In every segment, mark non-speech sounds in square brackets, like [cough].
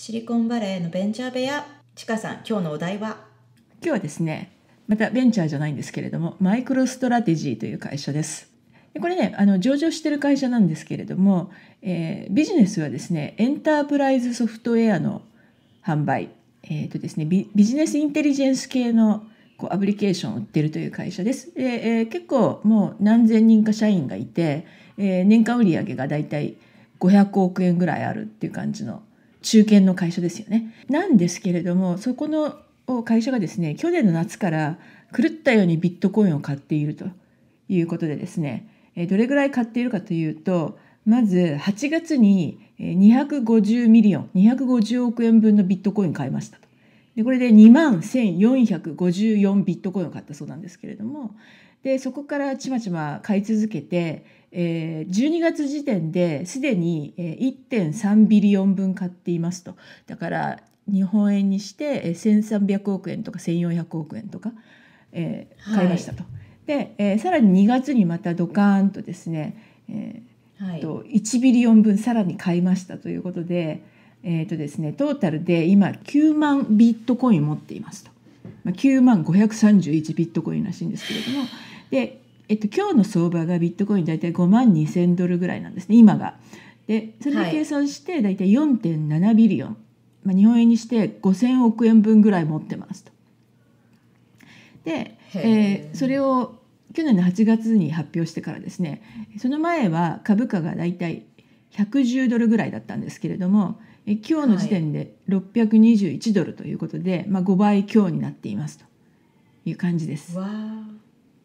シリコンバレーのベンチャー部屋ちかさん今日のお題は今日はですねまたベンチャーじゃないんですけれどもマイクロストラテジーという会社ですでこれねあの上場してる会社なんですけれども、えー、ビジネスはですねエンタープライズソフトウェアの販売、えーとですね、ビジネスインテリジェンス系のこうアプリケーションを売ってるという会社です。でえー、結構もう何千人か社員がいて、えー、年間売上がだいたい500億円ぐらいあるっていう感じの中堅の会社ですよね。なんですけれどもそこの会社がですね去年の夏から狂ったようにビットコインを買っているということでですねどれぐらい買っているかというとまず8月に250ミリオン250億円分のビットコイン買いましたと。でこれで2万1454ビットコインを買ったそうなんですけれどもでそこからちまちま買い続けてえー、12月時点ですでに1.3ビリオン分買っていますとだから日本円にして1300億円とか1400億円とか、えー、買いましたと。はい、で、えー、さらに2月にまたドカーンとですね、えーはい、と1ビリオン分さらに買いましたということで,、えーとですね、トータルで今9万ビットコイン持っていますと。まあ、9万531ビットコインらしいんですけれどもでえっと、今日の相場がビットコイン大体5万2000ドルぐらいなんですね今が。でそれで計算して大体4.7ビリオン、はい、まあ、日本円にして5,000億円分ぐらい持ってますと。で、えー、それを去年の8月に発表してからですねその前は株価が大体110ドルぐらいだったんですけれども今日の時点で621ドルということで、はい、まあ、5倍強になっていますという感じです。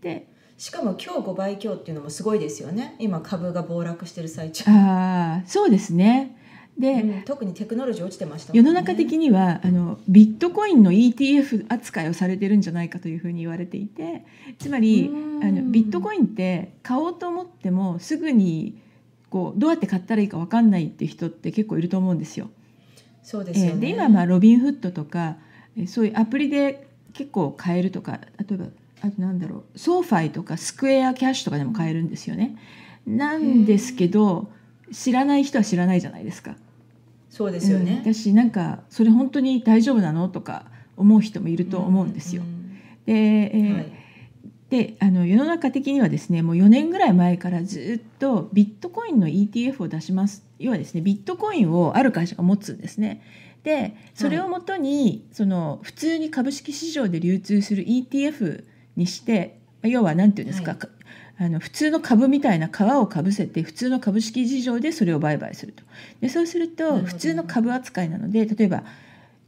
でしかも今日5倍強っていうのもすごいですよね今株が暴落してる最中あそうですねで、うん、特にテクノロジー落ちてました、ね、世の中的にはあのビットコインの ETF 扱いをされてるんじゃないかというふうに言われていてつまりあのビットコインって買おうと思ってもすぐにこうどうやって買ったらいいか分かんないって人って結構いると思うんですよ。そうですね、で今まあロビンフッドとかそういうアプリで結構買えるとか例えばあとなんだろうソーファイとかスクエアキャッシュとかでも買えるんですよね。なんですけど知らない人は知らないじゃないですか。そうですよね、うん、なんかそれ本当に大丈夫なのとか思う人もいると思うんですよ。で,、えーはい、であの世の中的にはですねもう4年ぐらい前からずっとビットコインの ETF を出します要はですねビットコインをある会社が持つんですね。でそれをもとに、はい、その普通に株式市場で流通する ETF にして要は何て言うんですか、はいあの普通の株みたいな皮をかぶせて普通の株式市場でそれを売買するとでそうすると普通の株扱いなので例えば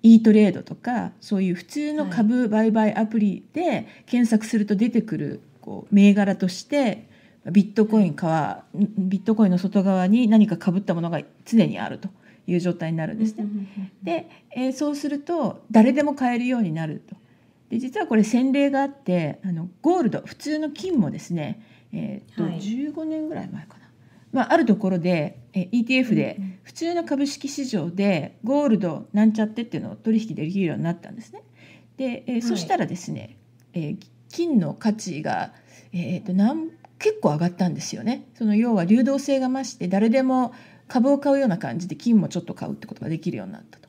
e トレードとかそういう普通の株売買アプリで検索すると出てくるこう銘柄としてビットコインかビットコインの外側に何かかぶったものが常にあるという状態になるんですね。で、えー、そうすると誰でも買えるようになると。で実はこれ先例があってあのゴールド普通の金もですね、えー、っと、15年ぐらい前かな、まあ、あるところで、え ETF で普通の株式市場でゴールドなんちゃってっていうのを取引できるようになったんですね。で、えー、そしたらですね、はい、えー、金の価値が、えーと、となん結構上がったんですよね。その要は流動性が増して誰でも株を買うような感じで金もちょっと買うってことができるようになったと。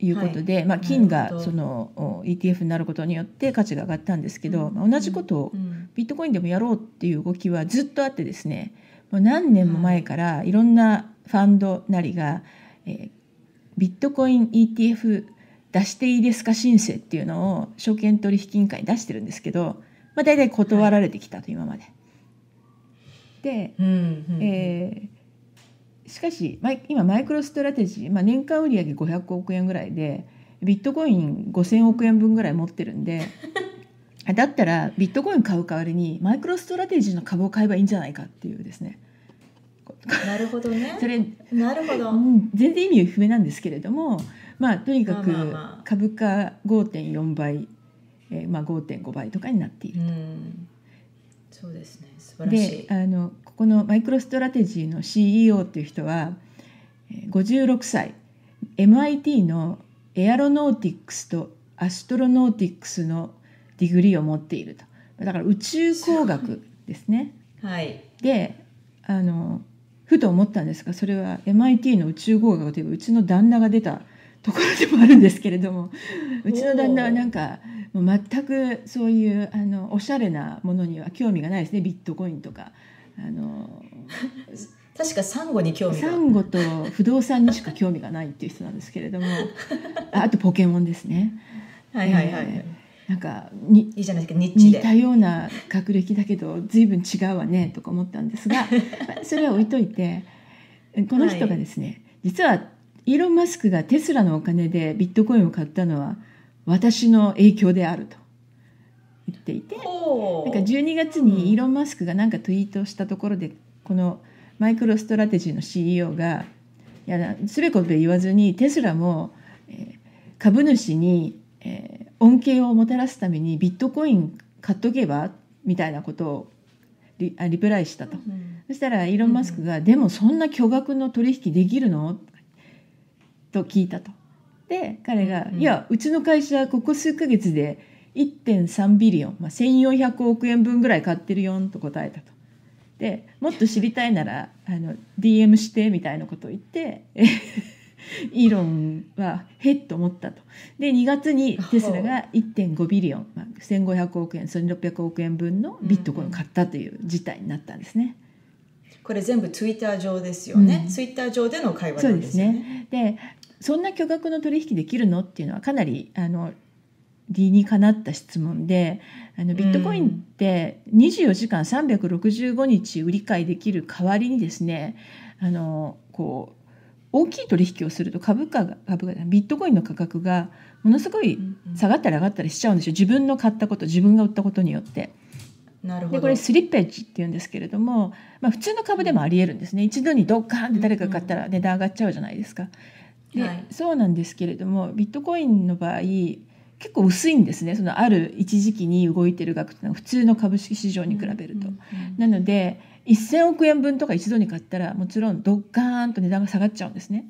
いうことで、はい、まあ、金がその ETF になることによって価値が上がったんですけど、うん、同じことをビットコインでもやろうっていう動きはずっとあってですねもう何年も前からいろんなファンドなりが、えー、ビットコイン ETF 出していいですか申請っていうのを証券取引委員会に出してるんですけど、まあ、大体断られてきたと、今まで。はい、で、うんうん、えーしかし今マイクロストラテジー、まあ、年間売上500億円ぐらいでビットコイン5,000億円分ぐらい持ってるんで [laughs] だったらビットコイン買う代わりにマイクロストラテジーの株を買えばいいんじゃないかっていうですねなるほどね [laughs] それなるほど、うん、全然意味不明なんですけれどもまあとにかく株価5.4倍、えー、まあ、5.5倍とかになっていると。うんそうですね素晴らしいであのここのマイクロストラテジーの CEO っていう人は56歳 MIT のエアロノーティックスとアストロノーティックスのディグリーを持っているとだから宇宙工学ですね。はい、であのふと思ったんですがそれは MIT の宇宙工学といえばうちの旦那が出たところでもあるんですけれどもうちの旦那はなんかもう全くそういうあのおしゃれなものには興味がないですねビットコインとか。あの [laughs] 確かサンゴに興味がサンゴと不動産にしか興味がないっていう人なんですけれどもあとポケモンですね。はいはいはい、えー、なんかにいいじゃないですか日似たような学歴だけど随分違うわねとか思ったんですが [laughs] それは置いといてこの人がですね、はい、実はイーロン・マスクがテスラのお金でビットコインを買ったのは私の影響であると言っていてなんか12月にイーロン・マスクが何かツイートしたところで、このマイクロストラテジーの CEO がいやすべこべ言わずにテスラも、株主に、恩恵をもたらすためにビットコイン買っとけばみたいなことをリあリプライしたと、うん、そしたらイーロン・マスクが、うん、でもそんな巨額の取引できるのと聞いたと。で彼が、うん、いやうちの会社ここ数ヶ月で1.3ビリオン、まあ、1400億円分ぐらい買ってるよんと答えたと。でもっと知りたいなら [laughs] あの DM してみたいなことを言って [laughs] イーロンはへっと思ったと。で2月にテスラが1.5 [laughs] ビリオン、まあ、1500億円1600億円分のビットコインを買ったという事態になったんですね。これ全部ツイッター上ですよね、うん、ツイッター上での会話なんですね。そうですねでそんな巨額の取引できるのっていうのはかなりあの理にかなった質問であのビットコインって24時間365日売り買いできる代わりにですねあのこう大きい取引をすると株価が株価ビットコインの価格がものすごい下がったり上がったりしちゃうんですよ自分の買ったこと自分が売ったことによって。でこれスリッページっていうんですけれども、まあ、普通の株でもありえるんですね一度にドッカンって誰か買ったら値段上がっちゃうじゃないですか。で、はい、そうなんですけれどもビットコインの場合結構薄いんですねそのある一時期に動いてる額っていうのは普通の株式市場に比べると。なので1,000億円分とか一度に買ったらもちろんドッカーンと値段が下がっちゃうんですね。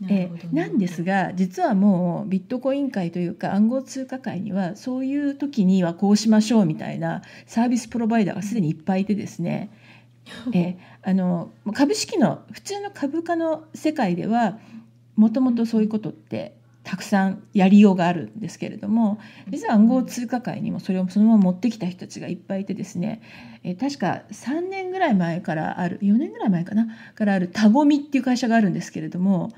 なえなんですが実はもうビットコイン界というか暗号通貨界にはそういう時にはこうしましょうみたいなサービスプロバイダーがすでにいっぱいいてですね、[laughs] えあの株式の普通の株価の世界ではもともとそういうことってたくさんやりようがあるんですけれども実は暗号通貨界にもそれをそのまま持ってきた人たちがいっぱいいてですね、え確か3年ぐらい前からある4年ぐらい前かなからあるタゴミっていう会社があるんですけれども。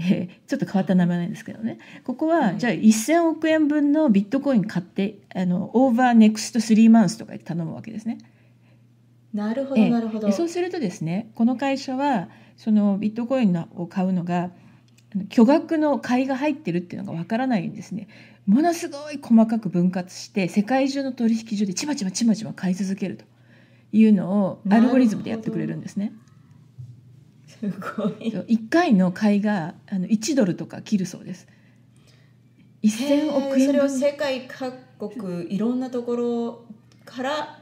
えー、ちょっと変わった名前なんですけどねここは、じゃあ1,000億円分のビットコイン買ってあのオーバーネクスト3マンスとか頼むわけですね。なるほどなるほど、えー、そうするとですねこの会社はそのビットコインのを買うのが巨額の買いが入ってるっていうのがわからないんですねものすごい細かく分割して世界中の取引所でちまちまちまちま買い続けるというのをアルゴリズムでやってくれるんですね。すごい一回の買いがあの1ドルとか切るそうです。1 0億円それを世界各国いろんなところから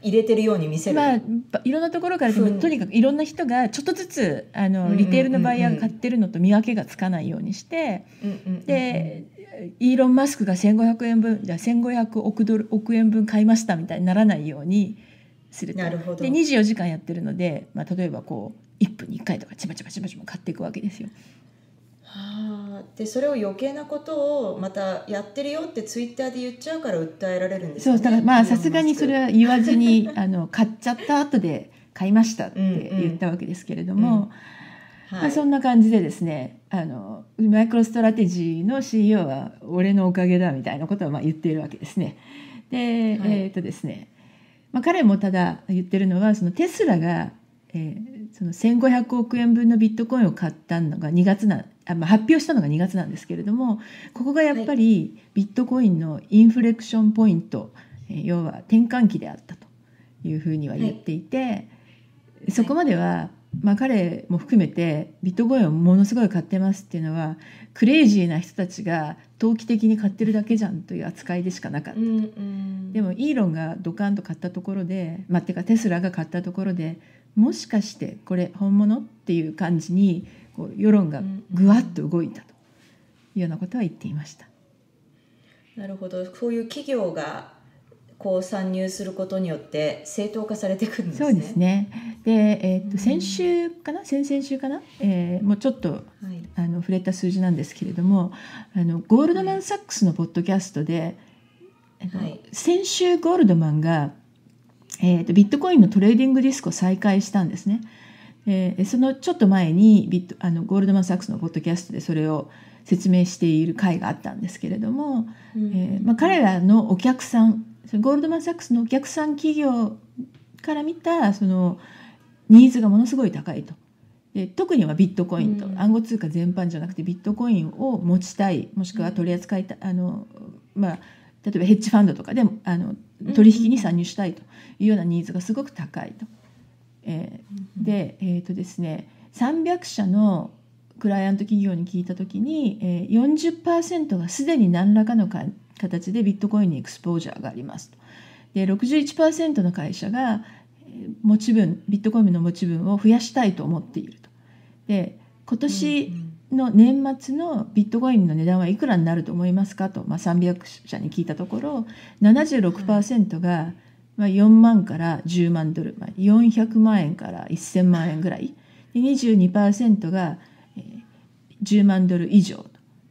入れてるように見せる、まあ、いろんなところからとにかくいろんな人がちょっとずつあのリテールのバイヤーが買ってるのと見分けがつかないようにして、でイーロン・マスクが1500円分じゃ1500億ドル億円分買いましたみたいにならないようにするとなるほどで24時間やってるので、まあ、例えばこう1分に1回とかちバちバちバちバ買っていくわけですよ。あでそれを余計なことをまたやってるよってツイッターで言っちゃうから訴えられるんですよ、ね、そうだからまあさすがにそれは言わずに [laughs] あの買っちゃった後で買いましたって言ったわけですけれども、うんうんうんはい、まあ、そんな感じでですねあのマイクロストラテジーの CEO は俺のおかげだみたいなことをまあ言っているわけですね。で、はい、えっ、とですね、まあ、彼もただ言ってるのはそのテスラが、えー、その1500億円分のビットコインを買ったのが2月なんあまあ、発表したのが2月なんですけれどもここがやっぱりビットコインのインフレクションポイント、え、はい、要は転換期であったというふうには言っていて、はい、そこまでは、まあ、彼も含めてビットコインをものすごい買ってますっていうのはクレイジーな人たちが投機的に買ってるだけじゃんという扱いでしかなかったうんうん、でもイーロンがドカンと買ったところで、まあ、てかテスラが買ったところでもしかしてこれ本物っていう感じにこう世論がぐわっと動いたというようなことは言っていました。なるほどそういう企業がこう参入することによって正当化されていくんですね。そうですねで、えー、っと先週かな、うん、先々週かな、えー、もうちょっと、はい、あの触れた数字なんですけれどもあのゴールドマン・サックスのポッドキャストで、はい、先週ゴールドマンが、えー、っとビットコインのトレーディングディスクを再開したんですね。えー、そのちょっと前にビットあのゴールドマン・サックスのポッドキャストでそれを説明している回があったんですけれども、うん、えー、まあ、彼らのお客さんゴールドマン・サックスのお客さん企業から見たそのニーズがものすごい高いと。で特にはビットコインと、暗号通貨全般じゃなくてビットコインを持ちたいもしくは取り扱いた、あのまあ、例えばヘッジファンドとかであの取引に参入したいというようなニーズがすごく高いと。えー、でえっ、ー、とですね300社のクライアント企業に聞いた時に、えー、40%がすでに何らかのか形でビットコインにエクスポージャーがありますと。で61%の会社が持ち分ビットコインの持ち分を増やしたいと思っていると。で今年の年末のビットコインの値段はいくらになると思いますかと、まあ、300社に聞いたところ76%が、うんまあ、4万から10万ドル、まあ、400万円から1000万円ぐらいで22%が、えー、10万ドル以上、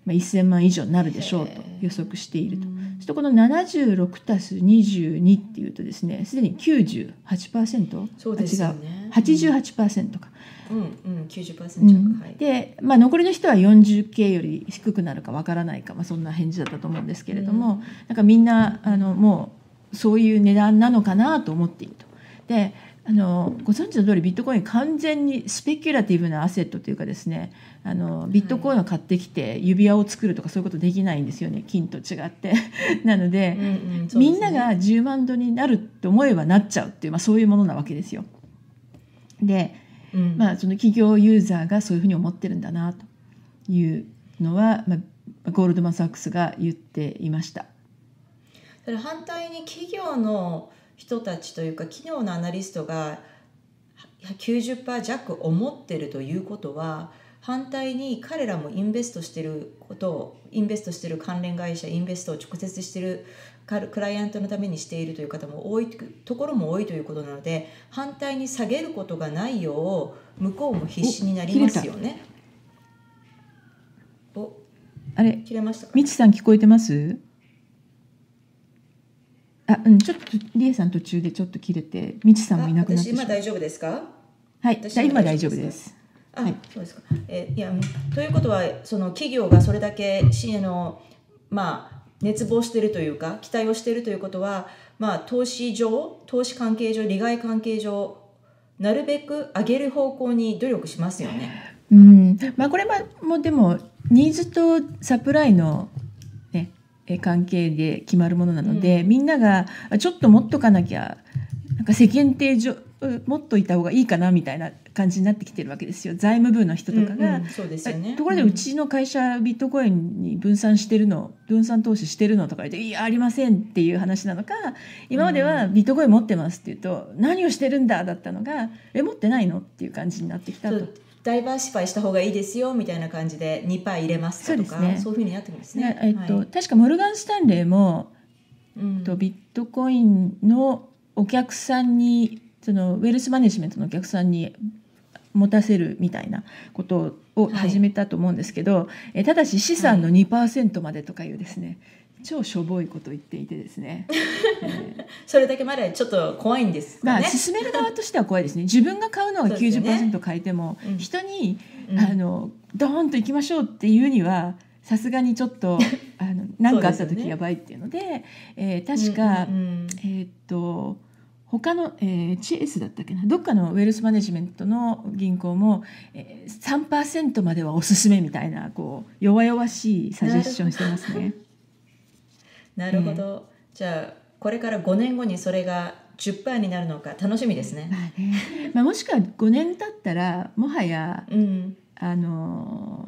まあ、1000万以上になるでしょうと予測していると。そしてこの76たす22っていうとですねすでに98%そうですね、違う88%か。うんうん、90%、で、まあ、残りの人は 40K より低くなるかわからないか、まあ、そんな返事だったと思うんですけれども、うん、なんかみんなあのもうそういう値段なのかなと思っていると。であのご存知の通りビットコイン完全にスペキュラティブなアセットというかですねあのビットコインを買ってきて指輪を作るとかそういうことできないんですよね金と違って [laughs] なのでうんうんでね、みんなが10万ドルになると思えばなっちゃうっていう、まあ、そういうものなわけですよ。で、うん、まあ、その企業ユーザーがそういうふうに思ってるんだなというのは、まあ、ゴールドマン・サックスが言っていました。それ反対に企業の人たちというか企業のアナリストが90%弱思ってるということは反対に彼らもインベストしてることをインベストしてる関連会社インベストを直接してるクライアントのためにしているという方も多いところも多いということなので反対に下げることがないよう向こうも必死になりますよね。おあれ切れましたみちさん聞こえてますあ、うん、ちょっとリエさん途中でちょっと切れて、みちさんもいなくなってしまう。私今大丈夫ですか？はい、今今大丈夫です。あ、はい、そうですか。えいやということはその企業がそれだけ支援のまあ熱望しているというか期待をしているということは、まあ投資上、投資関係上、利害関係上、なるべく上げる方向に努力しますよね。うん、まあこれはもうでもニーズとサプライの関係で決まるものなので、うん、みんながちょっと持っとかなきゃなんか世間体上持っといた方がいいかなみたいな感じになってきてるわけですよ財務部の人とかが。うね、ところでうちの会社ビットコインに分散してるの分散投資してるのとか言って「いやありません」っていう話なのか今まではビットコイン持ってますっていうと「何をしてるんだ」だったのが「え持ってないの?」っていう感じになってきたと。ダイバーシファイした方がいいですよみたいな感じで2パー入れますかとかそうす、ね、そういうふうになってまるんですね。えっと、はい、確かモルガン・スタンレーも、うん、とビットコインのお客さんにそのウェルスマネジメントのお客さんに持たせるみたいなことを始めたと思うんですけど、はい、ただし資産の2%までとかいうですね、はい超しょぼいこと言っていてですね、えー、それだけまだちょっと怖いんです、ね、まあ進める側としては怖いですね自分が買うのがント変えても、ねうん、人に、うん、あのドーンと行きましょうっていうにはさすがにちょっと [laughs] あの何かあった時やばいっていうのでで、ね、えー、確か、うんうんえー、っと他の、えー、チェイスだったっけなどっかのウェルスマネジメントの銀行も、三えー、セントまではおすすめみたいなこう弱々しいサジェスションしてますね。なるほど、じゃあこれから5年後にそれが10%になるのか楽しみですね。まあねまあ、もしくは5年経ったらもはや、うん、あの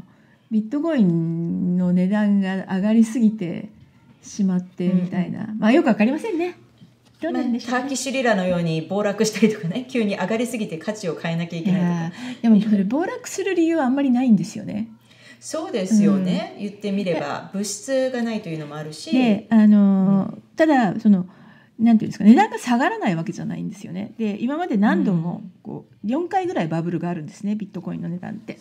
ビットコインの値段が上がりすぎてしまってみたいな、うん、まあよくわかりませんね。どうなんでしょう、ねまあ、ターキシリラのように暴落したりとかね急に上がりすぎて価値を変えなきゃいけないとかでもそれ暴落する理由はあんまりないんですよね。そうですよね、うん、言ってみれば物質がないというのもあるし、ね、あの、うん、ただそのなんていうんですか値段が下がらないわけじゃないんですよねで今まで何度もこう4回ぐらいバブルがあるんですねビットコインの値段って。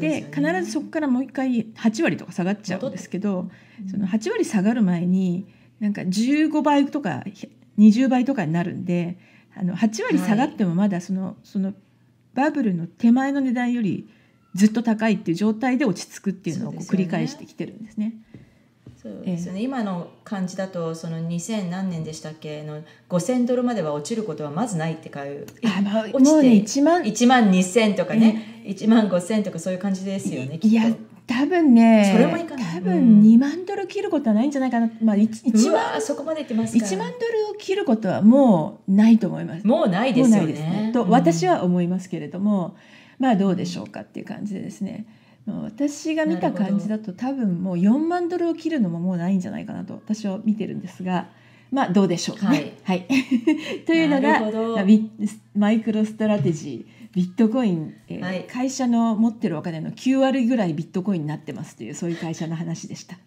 で、ね、必ずそこからもう一回8割とか下がっちゃうんですけど、その8割下がる前になんか15倍とか20倍とかになるんであの8割下がってもまだそのはい、そのバブルの手前の値段よりずっと高いっていう状態で落ち着くっていうのを繰り返してきてるんですね。そうですね、今の感じだとその2000何年でしたっけの5000ドルまでは落ちることはまずないって書うあ、まあ、落ちて、ね、1万1万2000とかね、え1万5000とかそういう感じですよねいや多分ねそれもいかな多分2万ドル切ることはないんじゃないかな、まあ、1, 1万そこまでいってますか1万ドルを切ることはもうないと思いますもうないですよねと私は思いますけれども、うんまあどうでしょうかっていう感じでですね私が見た感じだと多分もう4万ドルを切るのももうないんじゃないかなと私は見てるんですがまあどうでしょうかね。はい、はい、[laughs] というのがマイクロストラテジービットコイン、えーはい、会社の持ってるお金の9割ぐらいビットコインになってますというそういう会社の話でした。